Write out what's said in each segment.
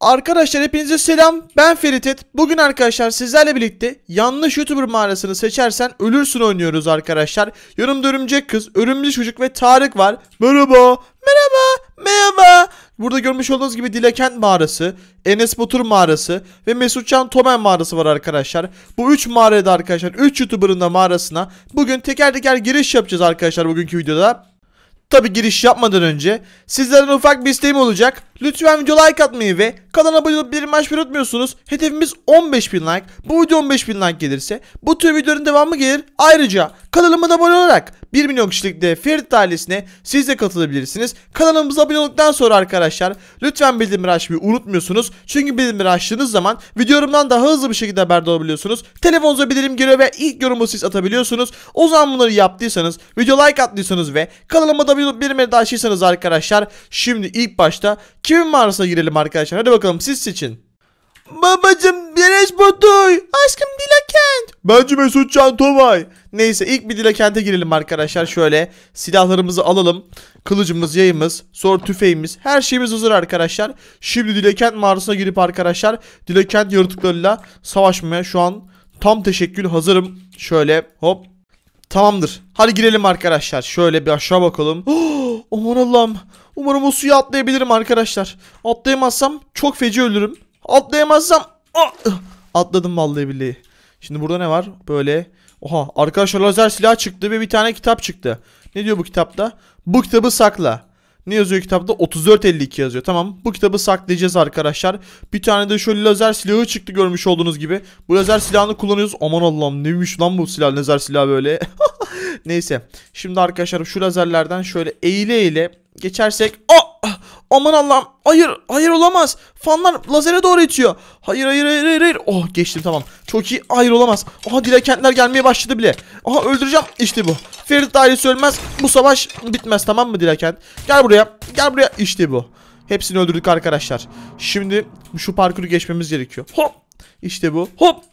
Arkadaşlar hepinize selam ben Feritet Bugün arkadaşlar sizlerle birlikte yanlış youtuber mağarasını seçersen ölürsün oynuyoruz arkadaşlar Yanımda örümcek kız, örümcek çocuk ve Tarık var Merhaba merhaba merhaba Burada görmüş olduğunuz gibi Dilekent mağarası, Enes Batur mağarası ve Mesutcan Tomen mağarası var arkadaşlar. Bu 3 mağarada arkadaşlar 3 youtuber'ın da mağarasına bugün teker teker giriş yapacağız arkadaşlar bugünkü videoda. Tabi giriş yapmadan önce sizlerden ufak bir isteğim olacak. Lütfen video like atmayı ve kanala abone olup bildirim unutmuyorsunuz. Hedefimiz 15.000 like. Bu video 15.000 like gelirse bu tür videoların devamı gelir. Ayrıca kanalıma da abone olarak 1 milyon kişilik de Ferit ailesine siz de katılabilirsiniz. Kanalımıza abone olduktan sonra arkadaşlar lütfen bildirimleri açmayı unutmuyorsunuz. Çünkü bildirimleri açtığınız zaman videolarımdan daha hızlı bir şekilde haberdar olabiliyorsunuz. Telefonunuza bildirim geliyor ve ilk yorumu siz atabiliyorsunuz. O zaman bunları yaptıysanız, video like attıysanız ve kanalıma da abone olup bildirimleri açtıysanız arkadaşlar şimdi ilk başta kim mağarasına girelim arkadaşlar? Hadi bakalım siz seçin. Babacım Güneş Batuy. Aşkım Dilakent. Bence Mesut Can Tomay. Neyse ilk bir Dilakent'e girelim arkadaşlar. Şöyle silahlarımızı alalım. Kılıcımız, yayımız, sonra tüfeğimiz. Her şeyimiz hazır arkadaşlar. Şimdi Dilakent mağarasına girip arkadaşlar Dilakent yaratıklarıyla savaşmaya şu an tam teşekkül hazırım. Şöyle hop. Tamamdır. Hadi girelim arkadaşlar. Şöyle bir aşağı bakalım. Oh, aman Allah'ım. Umarım o suya atlayabilirim arkadaşlar. Atlayamazsam çok feci ölürüm. Atlayamazsam... Ah! Atladım vallahi billahi. Şimdi burada ne var? Böyle... Oha arkadaşlar lazer silah çıktı ve bir tane kitap çıktı. Ne diyor bu kitapta? Bu kitabı sakla. Ne yazıyor kitapta? 3452 yazıyor. Tamam bu kitabı saklayacağız arkadaşlar. Bir tane de şöyle lazer silahı çıktı görmüş olduğunuz gibi. Bu lazer silahını kullanıyoruz. Aman Allah'ım neymiş lan bu silah lazer silahı böyle. Neyse. Şimdi arkadaşlar şu lazerlerden şöyle eğile eğile geçersek. Oh! Aman Allah'ım. Hayır. Hayır olamaz. Fanlar lazere doğru itiyor. Hayır hayır hayır hayır. hayır. Oh geçtim tamam. Çok iyi. Hayır olamaz. Aha dilekentler gelmeye başladı bile. Aha öldüreceğim. İşte bu. Ferit ailesi ölmez. Bu savaş bitmez tamam mı Dilaken? Gel buraya. Gel buraya. İşte bu. Hepsini öldürdük arkadaşlar. Şimdi şu parkuru geçmemiz gerekiyor. Hop. İşte bu. Hop.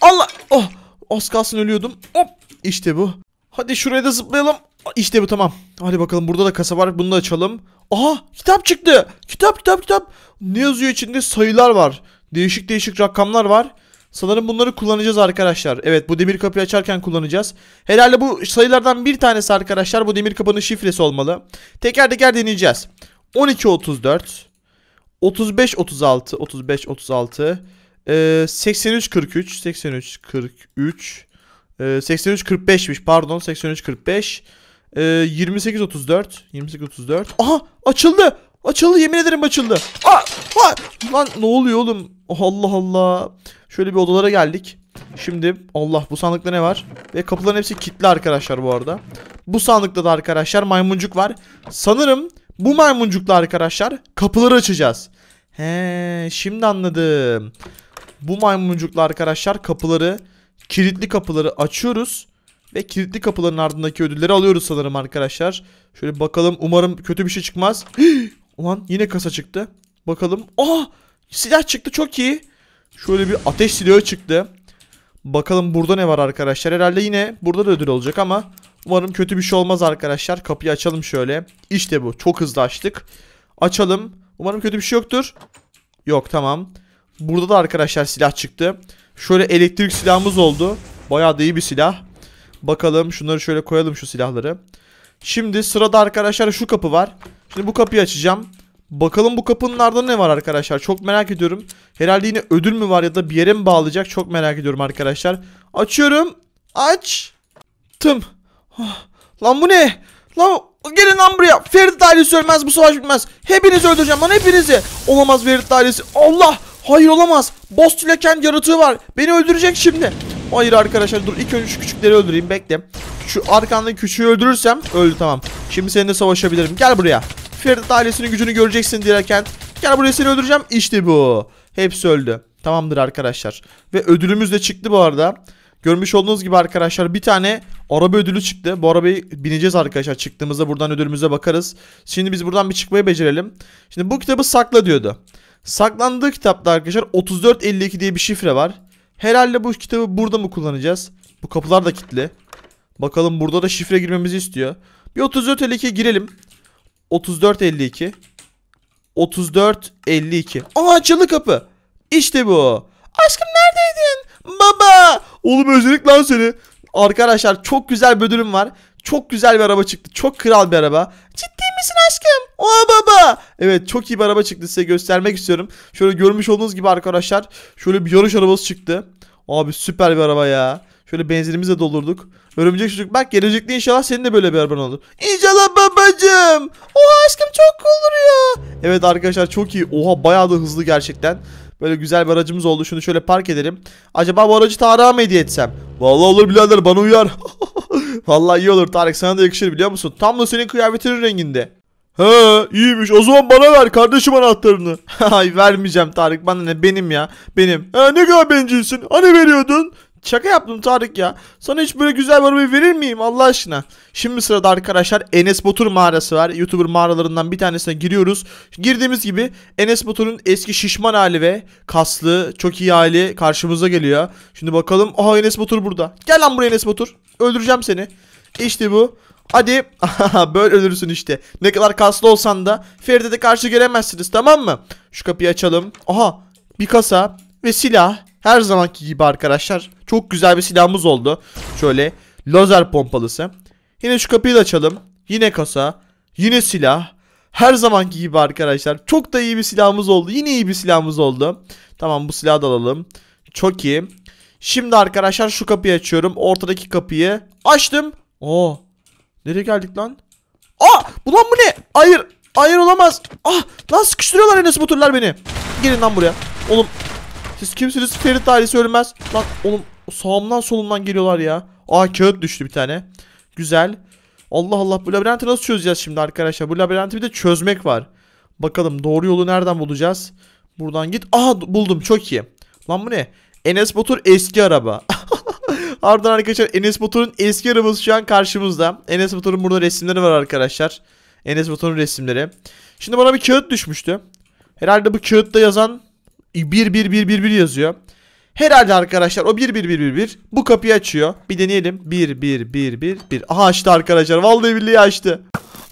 Allah. Oh. Az kalsın ölüyordum. Hop. İşte bu. Hadi şuraya da zıplayalım. İşte bu tamam. Hadi bakalım burada da kasa var. Bunu da açalım. Aha kitap çıktı. Kitap kitap kitap. Ne yazıyor içinde? Sayılar var. Değişik değişik rakamlar var. Sanırım bunları kullanacağız arkadaşlar. Evet bu demir kapıyı açarken kullanacağız. Herhalde bu sayılardan bir tanesi arkadaşlar bu demir kapının şifresi olmalı. Teker teker deneyeceğiz. 12 34 35 36 35 36 83 43 83 43 e, 83 45'miş pardon 83 45 28 34 28 34 Aha açıldı açıldı yemin ederim açıldı. aa, lan ne oluyor oğlum? Oh Allah Allah. Şöyle bir odalara geldik. Şimdi Allah bu sandıkta ne var? Ve kapıların hepsi kilitli arkadaşlar bu arada. Bu sandıkta da arkadaşlar maymuncuk var. Sanırım bu maymuncukla arkadaşlar kapıları açacağız. He, şimdi anladım. Bu maymuncukla arkadaşlar kapıları, kilitli kapıları açıyoruz. Ve kilitli kapıların ardındaki ödülleri alıyoruz sanırım arkadaşlar. Şöyle bakalım umarım kötü bir şey çıkmaz. Ulan yine kasa çıktı. Bakalım. Aa! Ah! Silah çıktı çok iyi. Şöyle bir ateş silahı çıktı. Bakalım burada ne var arkadaşlar. Herhalde yine burada da ödül olacak ama umarım kötü bir şey olmaz arkadaşlar. Kapıyı açalım şöyle. İşte bu. Çok hızlı açtık. Açalım. Umarım kötü bir şey yoktur. Yok tamam. Burada da arkadaşlar silah çıktı. Şöyle elektrik silahımız oldu. Bayağı da iyi bir silah. Bakalım şunları şöyle koyalım şu silahları. Şimdi sırada arkadaşlar şu kapı var. Şimdi bu kapıyı açacağım. Bakalım bu kapının ardında ne var arkadaşlar. Çok merak ediyorum. Herhalde yine ödül mü var ya da bir yere mi bağlayacak? Çok merak ediyorum arkadaşlar. Açıyorum. Aç. Tım. Oh. Lan bu ne? Lan gelin lan buraya. Ferit ailesi ölmez bu savaş bitmez. Hepinizi öldüreceğim lan hepinizi. Olamaz Ferit ailesi. Allah. Hayır olamaz. Boss tüleken yaratığı var. Beni öldürecek şimdi. Hayır arkadaşlar dur ilk önce şu küçükleri öldüreyim bekle. Şu arkandaki küçüğü öldürürsem öldü tamam. Şimdi seninle savaşabilirim. Gel buraya. Ferit ailesinin gücünü göreceksin derken. Gel buraya seni öldüreceğim. İşte bu. Hepsi öldü. Tamamdır arkadaşlar. Ve ödülümüz de çıktı bu arada. Görmüş olduğunuz gibi arkadaşlar bir tane araba ödülü çıktı. Bu arabayı bineceğiz arkadaşlar. Çıktığımızda buradan ödülümüze bakarız. Şimdi biz buradan bir çıkmayı becerelim. Şimdi bu kitabı sakla diyordu. Saklandığı kitapta arkadaşlar 3452 diye bir şifre var. Herhalde bu kitabı burada mı kullanacağız? Bu kapılar da kilitli. Bakalım burada da şifre girmemizi istiyor. Bir 3452 girelim. 34.52 34.52 Aa açılı kapı. İşte bu. Aşkım neredeydin? Baba. Oğlum özledik lan seni. Arkadaşlar çok güzel bir ödülüm var. Çok güzel bir araba çıktı. Çok kral bir araba. Ciddi misin aşkım? Oha baba. Evet çok iyi bir araba çıktı size göstermek istiyorum. Şöyle görmüş olduğunuz gibi arkadaşlar. Şöyle bir yarış arabası çıktı. Abi süper bir araba ya. Şöyle benzinimizi doldurduk. Örümcek çocuk bak gelecekte inşallah senin de böyle bir araban olur. İnşallah babacım. Oha aşkım çok olur ya. Evet arkadaşlar çok iyi. Oha bayağı da hızlı gerçekten. Böyle güzel bir aracımız oldu. Şunu şöyle park edelim. Acaba bu aracı Tarık'a mı hediye etsem? Vallahi olur birader bana uyar. Vallahi iyi olur Tarık sana da yakışır biliyor musun? Tam da senin kıyafetinin renginde. He iyiymiş o zaman bana ver kardeşim anahtarını. Hay vermeyeceğim Tarık bana ne benim ya benim. He ne kadar bencilsin hani veriyordun? Şaka yaptım Tarık ya. Sana hiç böyle güzel bir arabayı verir miyim Allah aşkına? Şimdi sırada arkadaşlar Enes Batur mağarası var. Youtuber mağaralarından bir tanesine giriyoruz. Girdiğimiz gibi Enes Batur'un eski şişman hali ve kaslı çok iyi hali karşımıza geliyor. Şimdi bakalım. Aha Enes Batur burada. Gel lan buraya Enes Batur. Öldüreceğim seni. İşte bu. Hadi böyle ölürsün işte. Ne kadar kaslı olsan da Feride'de karşı gelemezsiniz tamam mı? Şu kapıyı açalım. Aha bir kasa ve silah her zamanki gibi arkadaşlar çok güzel bir silahımız oldu. Şöyle lazer pompalısı. Yine şu kapıyı da açalım. Yine kasa. Yine silah. Her zamanki gibi arkadaşlar çok da iyi bir silahımız oldu. Yine iyi bir silahımız oldu. Tamam bu silahı da alalım. Çok iyi. Şimdi arkadaşlar şu kapıyı açıyorum. Ortadaki kapıyı açtım. Oo. Nereye geldik lan? Aa! Bu lan bu ne? Hayır. Hayır olamaz. Ah! nasıl sıkıştırıyorlar Enes motorlar beni. Gelin lan buraya. Oğlum siz kimsiniz? Ferit ailesi ölmez. Lan oğlum sağımdan solumdan geliyorlar ya. Aa kağıt düştü bir tane. Güzel. Allah Allah bu labirenti nasıl çözeceğiz şimdi arkadaşlar? Bu labirenti bir de çözmek var. Bakalım doğru yolu nereden bulacağız? Buradan git. Aha buldum çok iyi. Lan bu ne? Enes Batur eski araba. Ardından arkadaşlar Enes Batur'un eski arabası şu an karşımızda. Enes Batur'un burada resimleri var arkadaşlar. Enes Batur'un resimleri. Şimdi bana bir kağıt düşmüştü. Herhalde bu kağıtta yazan 1 1 1 1 1 yazıyor. Herhalde arkadaşlar o 1 1 1 1 1 bu kapıyı açıyor. Bir deneyelim. 1 1 1 1 1. Aha açtı arkadaşlar. Vallahi billahi açtı.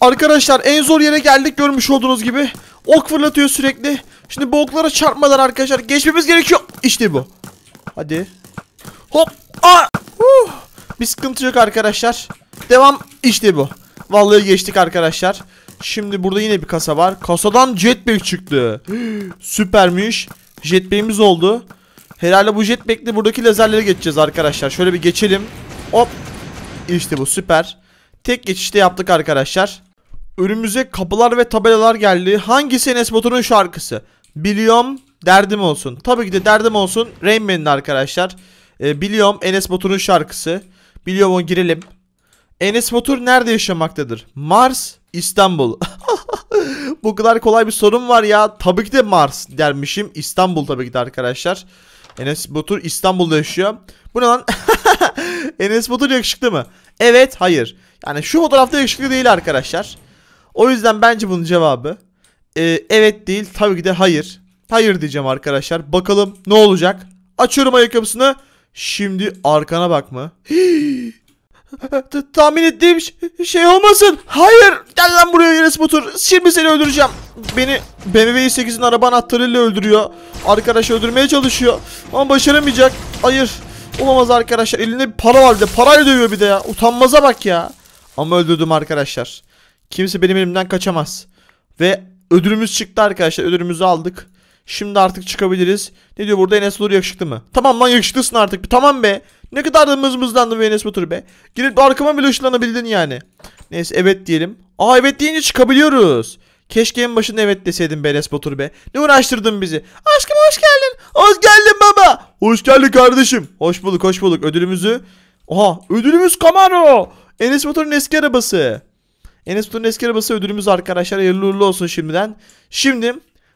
Arkadaşlar en zor yere geldik görmüş olduğunuz gibi. Ok fırlatıyor sürekli. Şimdi bu oklara çarpmadan arkadaşlar geçmemiz gerekiyor. İşte bu. Hadi. Hop. Aa. Uh. Bir sıkıntı yok arkadaşlar. Devam. İşte bu. Vallahi geçtik arkadaşlar. Şimdi burada yine bir kasa var. Kasadan jetpack çıktı. Süpermiş. Jetpack'imiz oldu. Herhalde bu jetpack'le buradaki lazerlere geçeceğiz arkadaşlar. Şöyle bir geçelim. Hop. İşte bu süper. Tek geçişte yaptık arkadaşlar. Önümüze kapılar ve tabelalar geldi. Hangisi Enes Batur'un şarkısı? Biliyorum derdim olsun. Tabii ki de derdim olsun Rainman'in arkadaşlar. Ee, biliyorum Enes Batur'un şarkısı. Biliyorum o girelim. Enes Batur nerede yaşamaktadır? Mars, İstanbul. bu kadar kolay bir sorun var ya. Tabii ki de Mars dermişim. İstanbul tabii ki de arkadaşlar. Enes Batur İstanbul'da yaşıyor. Bu ne lan? Enes Batur yakışıklı mı? Evet, hayır. Yani şu fotoğrafta yakışıklı değil arkadaşlar. O yüzden bence bunun cevabı e, evet değil. Tabii ki de hayır. Hayır diyeceğim arkadaşlar. Bakalım ne olacak? Açıyorum ayakkabısını. Şimdi arkana bakma. Hii. Tahmin ettiğim şey olmasın. Hayır. Gel lan buraya yarısı motor. Şimdi seni öldüreceğim. Beni BMW i8'in araba anahtarıyla öldürüyor. Arkadaş öldürmeye çalışıyor. Ama başaramayacak. Hayır. Olamaz arkadaşlar. Elinde bir para var bir de. Parayla dövüyor bir de ya. Utanmaza bak ya. Ama öldürdüm arkadaşlar. Kimse benim elimden kaçamaz. Ve ödülümüz çıktı arkadaşlar. Ödülümüzü aldık. Şimdi artık çıkabiliriz. Ne diyor burada Enes Olur yakışıklı mı? Tamam lan yakışıklısın artık. Tamam be. Ne kadar da mızmızlandım ve Enes be. Girip arkama bile ışınlanabildin yani. Neyse evet diyelim. Aa evet deyince çıkabiliyoruz. Keşke en başında evet deseydin Beres Batur be. Ne uğraştırdın bizi. Aşkım hoş geldin. Hoş geldin baba. Hoş geldin kardeşim. Hoş bulduk hoş bulduk. Ödülümüzü. Oha ödülümüz Camaro. Enes Batur'un eski arabası. Enes Batur'un eski arabası ödülümüz arkadaşlar. Hayırlı uğurlu olsun şimdiden. Şimdi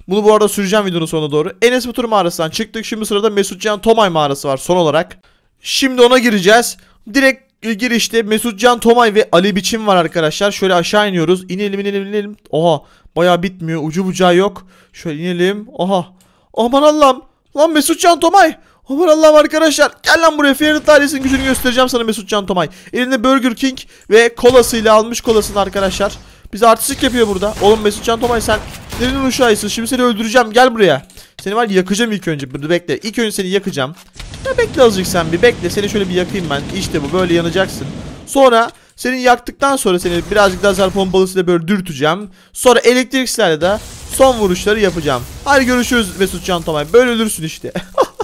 bunu bu arada süreceğim videonun sonuna doğru. Enes Batur mağarasından çıktık. Şimdi sırada Mesut Can Tomay mağarası var son olarak. Şimdi ona gireceğiz. Direkt girişte Mesut Can Tomay ve Ali Biçim var arkadaşlar. Şöyle aşağı iniyoruz. İnelim inelim inelim. Oha baya bitmiyor. Ucu bucağı yok. Şöyle inelim. Oha. Aman Allah'ım. Lan Mesut Can Tomay. Aman Allah'ım arkadaşlar. Gel lan buraya. Ferit ailesinin gücünü göstereceğim sana Mesut Can Tomay. Elinde Burger King ve kolasıyla almış kolasını arkadaşlar. Bize artistik yapıyor burada. Oğlum Mesut Can Tomay sen nerenin uşağısın? Şimdi seni öldüreceğim. Gel buraya. Seni var yakacağım ilk önce. Bekle. İlk önce seni yakacağım. Ne bekle azıcık sen bir bekle. Seni şöyle bir yakayım ben. işte bu böyle yanacaksın. Sonra seni yaktıktan sonra seni birazcık daha lazer pompalısıyla böyle dürteceğim. Sonra elektriklerle de son vuruşları yapacağım. Hadi görüşürüz Mesut Can Tomay. Böyle ölürsün işte.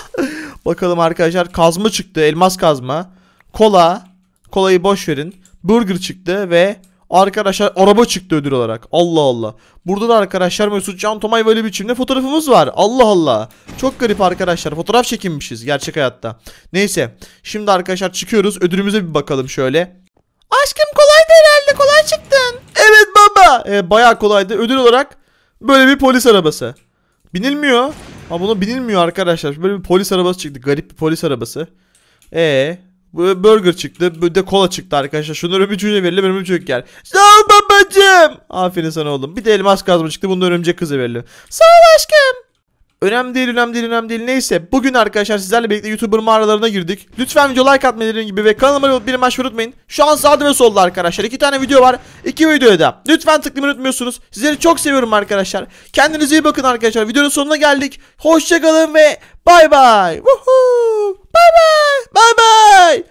Bakalım arkadaşlar kazma çıktı. Elmas kazma. Kola. Kolayı boş verin. Burger çıktı ve Arkadaşlar araba çıktı ödül olarak. Allah Allah. Burada da arkadaşlar Mesut Can Tomay böyle biçimde fotoğrafımız var. Allah Allah. Çok garip arkadaşlar. Fotoğraf çekinmişiz gerçek hayatta. Neyse. Şimdi arkadaşlar çıkıyoruz. Ödülümüze bir bakalım şöyle. Aşkım kolaydı herhalde. Kolay çıktın. Evet baba. Ee, bayağı kolaydı. Ödül olarak böyle bir polis arabası. Binilmiyor. Ama buna binilmiyor arkadaşlar. Böyle bir polis arabası çıktı. Garip bir polis arabası. eee burger çıktı. Bir de kola çıktı arkadaşlar. Şunları Şunlar öpücüğüne verelim örümcek gel. Sağ ol babacım. Aferin sana oğlum. Bir de elmas kazma çıktı. Bunu da örümcek kızı verelim. Sağ ol aşkım. Önemli değil önemli değil önemli değil neyse bugün arkadaşlar sizlerle birlikte YouTuber mağaralarına girdik. Lütfen video like atmayı gibi ve kanalıma abone olup beni başvuru unutmayın. Şu an sağda ve solda arkadaşlar iki tane video var. İki videoya da lütfen tıklamayı unutmuyorsunuz. Sizleri çok seviyorum arkadaşlar. Kendinize iyi bakın arkadaşlar. Videonun sonuna geldik. Hoşçakalın ve bay bay. Bay bay. Bay bay.